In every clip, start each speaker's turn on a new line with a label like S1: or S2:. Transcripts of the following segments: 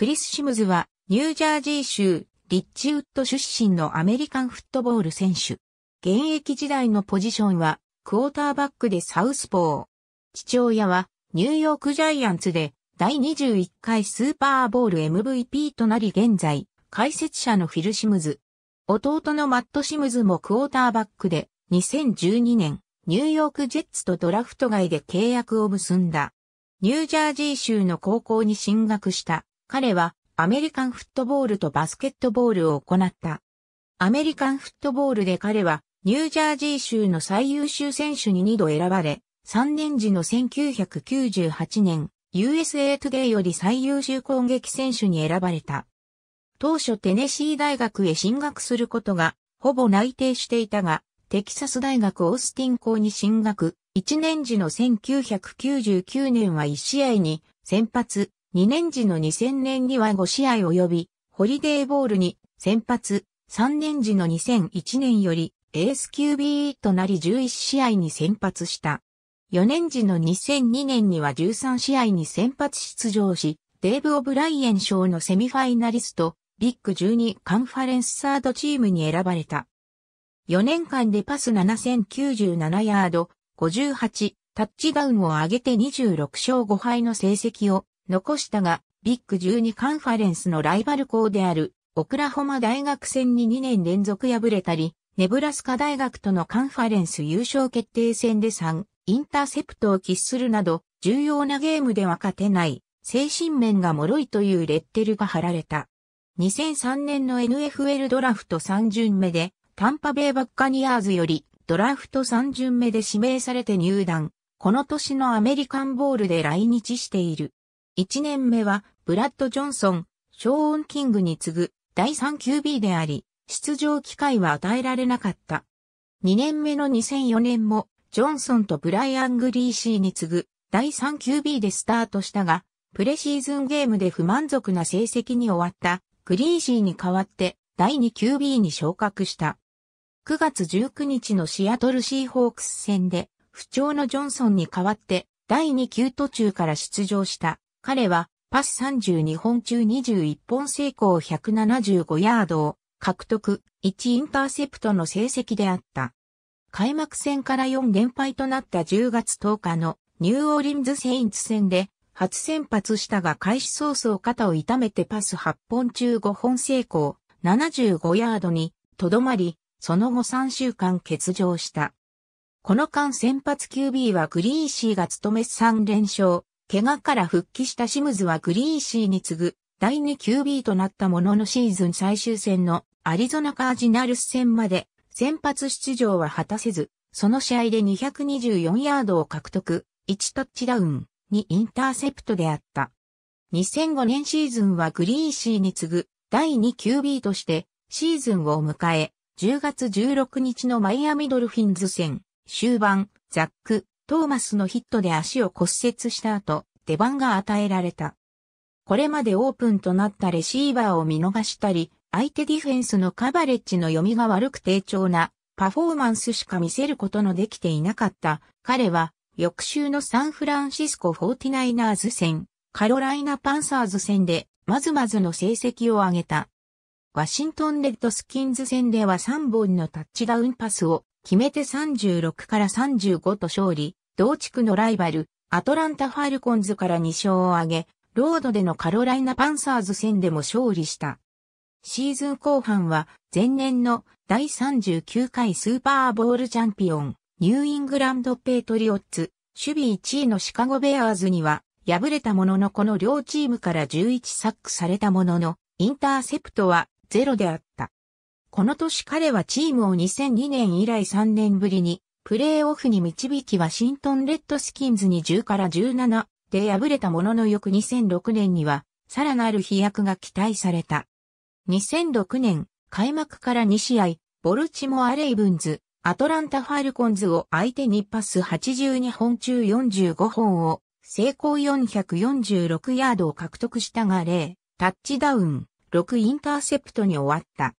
S1: クリス・シムズは、ニュージャージー州、リッチウッド出身のアメリカンフットボール選手。現役時代のポジションは、クォーターバックでサウスポー。父親は、ニューヨークジャイアンツで、第21回スーパーボール MVP となり現在、解説者のフィル・シムズ。弟のマット・シムズもクォーターバックで、2012年、ニューヨークジェッツとドラフト外で契約を結んだ。ニュージャージー州の高校に進学した彼はアメリカンフットボールとバスケットボールを行った。アメリカンフットボールで彼はニュージャージー州の最優秀選手に2度選ばれ、3年時の1998年、USA Today より最優秀攻撃選手に選ばれた。当初テネシー大学へ進学することがほぼ内定していたが、テキサス大学オースティン校に進学、1年時の1999年は1試合に先発、2年時の2000年には5試合及び、ホリデーボールに先発、3年時の2001年よりエース q b となり11試合に先発した。4年時の2002年には13試合に先発出場し、デーブ・オブライエン賞のセミファイナリスト、ビッグ12カンファレンスサードチームに選ばれた。4年間でパス7097ヤード、58、タッチダウンを上げて26勝5敗の成績を残したが、ビッグ12カンファレンスのライバル校である、オクラホマ大学戦に2年連続敗れたり、ネブラスカ大学とのカンファレンス優勝決定戦で3、インターセプトを喫するなど、重要なゲームでは勝てない、精神面が脆いというレッテルが貼られた。2003年の NFL ドラフト3巡目で、タンパベイバッカニアーズより、ドラフト3巡目で指名されて入団。この年のアメリカンボールで来日している。1年目は、ブラッド・ジョンソン、ショーン・キングに次ぐ第 3QB であり、出場機会は与えられなかった。2年目の2004年も、ジョンソンとブライアン・グリーシーに次ぐ第 3QB でスタートしたが、プレシーズンゲームで不満足な成績に終わったグリーシーに代わって第 2QB に昇格した。9月19日のシアトルシーホークス戦で不調のジョンソンに代わって第2級途中から出場した彼はパス32本中21本成功175ヤードを獲得、1インターセプトの成績であった。開幕戦から4連敗となった10月10日のニューオーリンズセインツ戦で初先発したが開始早々肩を痛めてパス8本中5本成功、75ヤードにとどまり、その後3週間欠場した。この間先発 QB はグリーシーが務め3連勝、怪我から復帰したシムズはグリーシーに次ぐ第2 QB となったもののシーズン最終戦のアリゾナカージナルス戦まで先発出場は果たせず、その試合で224ヤードを獲得、1タッチダウン、2インターセプトであった。2005年シーズンはグリーシーに次ぐ第2 QB としてシーズンを迎え、10月16日のマイアミドルフィンズ戦、終盤、ザック、トーマスのヒットで足を骨折した後、出番が与えられた。これまでオープンとなったレシーバーを見逃したり、相手ディフェンスのカバレッジの読みが悪く低調なパフォーマンスしか見せることのできていなかった彼は翌週のサンフランシスコ 49ers 戦、カロライナパンサーズ戦でまずまずの成績を上げた。ワシントンレッドスキンズ戦では3本のタッチダウンパスを決めて36から35と勝利、同地区のライバル、アトランタ・ファルコンズから2勝を挙げ、ロードでのカロライナ・パンサーズ戦でも勝利した。シーズン後半は前年の第39回スーパーボールチャンピオン、ニューイングランド・ペイトリオッツ、守備1位のシカゴ・ベアーズには敗れたもののこの両チームから11サックされたものの、インターセプトはゼロであった。この年彼はチームを2002年以来3年ぶりにプレーオフに導きワシントンレッドスキンズに10から17で敗れたものの翌2006年には、さらなる飛躍が期待された。2006年、開幕から2試合、ボルチモア・レイブンズ、アトランタ・ファルコンズを相手にパス82本中45本を、成功446ヤードを獲得したが0、タッチダウン、6インターセプトに終わった。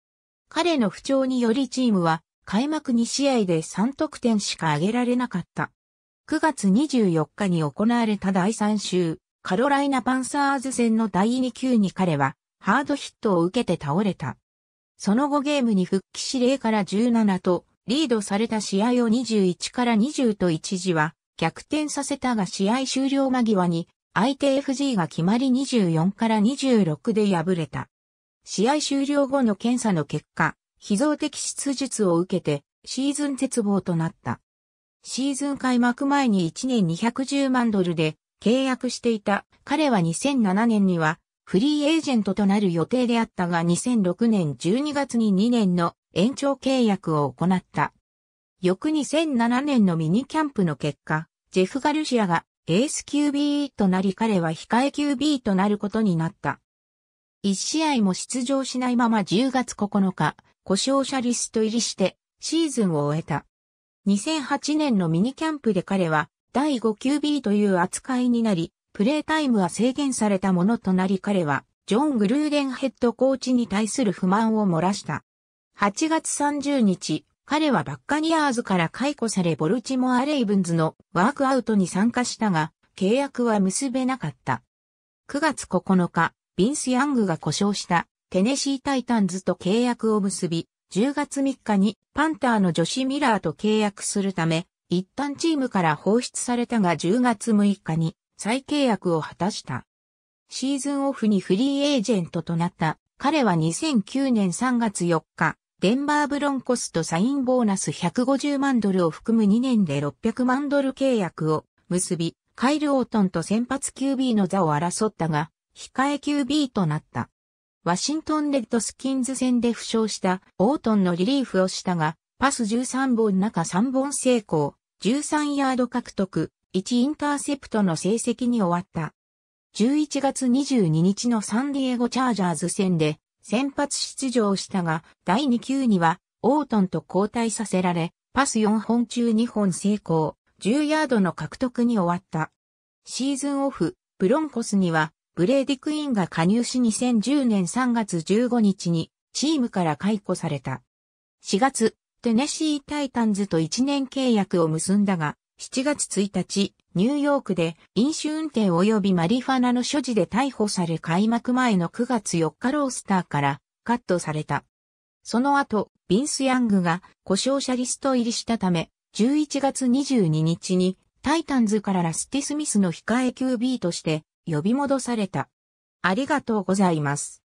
S1: 彼の不調によりチームは開幕2試合で3得点しか挙げられなかった。9月24日に行われた第3週、カロライナパンサーズ戦の第2球に彼はハードヒットを受けて倒れた。その後ゲームに復帰し0から17とリードされた試合を21から20と一時は逆転させたが試合終了間際に相手 FG が決まり24から26で敗れた。試合終了後の検査の結果、非蔵的出術を受けてシーズン絶望となった。シーズン開幕前に1年210万ドルで契約していた彼は2007年にはフリーエージェントとなる予定であったが2006年12月に2年の延長契約を行った。翌2007年のミニキャンプの結果、ジェフ・ガルシアがエース QB となり彼は控え QB となることになった。一試合も出場しないまま10月9日、故障者リスト入りしてシーズンを終えた。2008年のミニキャンプで彼は第 5QB という扱いになり、プレータイムは制限されたものとなり彼はジョン・グルーデンヘッドコーチに対する不満を漏らした。8月30日、彼はバッカニアーズから解雇されボルチモア・レイブンズのワークアウトに参加したが、契約は結べなかった。9月9日、ビンス・ヤングが故障したテネシータイタンズと契約を結び、10月3日にパンターの女子ミラーと契約するため、一旦チームから放出されたが10月6日に再契約を果たした。シーズンオフにフリーエージェントとなった彼は2009年3月4日、デンバーブロンコスとサインボーナス150万ドルを含む2年で600万ドル契約を結び、カイル・オートンと先発 QB の座を争ったが、控え QB となった。ワシントンレッドスキンズ戦で負傷したオートンのリリーフをしたが、パス13本中3本成功、13ヤード獲得、1インターセプトの成績に終わった。11月22日のサンディエゴチャージャーズ戦で先発出場したが、第2球にはオートンと交代させられ、パス4本中2本成功、10ヤードの獲得に終わった。シーズンオフ、ブロンコスにはブレーディクイーンが加入し2010年3月15日にチームから解雇された。4月、テネシータイタンズと1年契約を結んだが、7月1日、ニューヨークで飲酒運転及びマリファナの所持で逮捕され開幕前の9月4日ロースターからカットされた。その後、ビンス・ヤングが故障者リスト入りしたため、11月22日にタイタンズからラスティ・スミスの控え QB として呼び戻された。ありがとうございます。